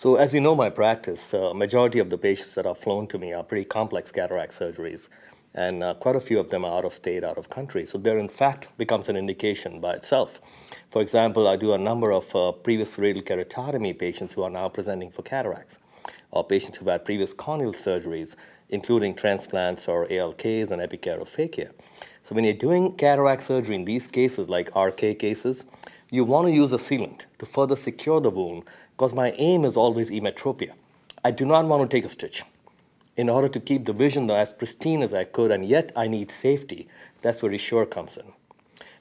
So as you know my practice, uh, majority of the patients that are flown to me are pretty complex cataract surgeries. And uh, quite a few of them are out of state, out of country. So there, in fact, becomes an indication by itself. For example, I do a number of uh, previous radial keratotomy patients who are now presenting for cataracts, or patients who've had previous corneal surgeries, including transplants or ALKs and epicarophagia. So when you're doing cataract surgery in these cases, like RK cases, you want to use a sealant to further secure the wound because my aim is always emetropia. I do not want to take a stitch. In order to keep the vision though as pristine as I could, and yet I need safety, that's where Assure comes in.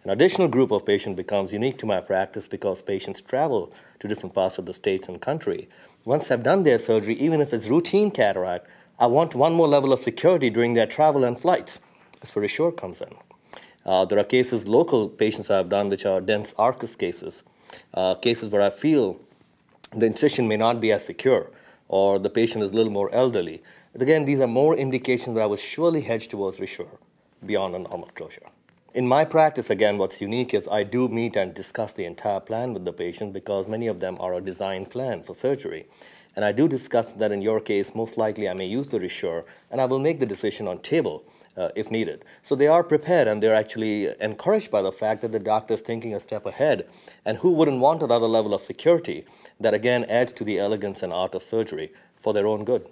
An additional group of patients becomes unique to my practice because patients travel to different parts of the states and country. Once I've done their surgery, even if it's routine cataract, I want one more level of security during their travel and flights. That's where Assure comes in. Uh, there are cases, local patients I've done, which are dense arcus cases, uh, cases where I feel the incision may not be as secure or the patient is a little more elderly. Again, these are more indications that I was surely hedged towards reassure beyond a normal closure. In my practice, again, what's unique is I do meet and discuss the entire plan with the patient because many of them are a design plan for surgery. And I do discuss that in your case, most likely I may use the reassure and I will make the decision on table uh, if needed. So they are prepared and they're actually encouraged by the fact that the doctor is thinking a step ahead. And who wouldn't want another level of security that again adds to the elegance and art of surgery for their own good?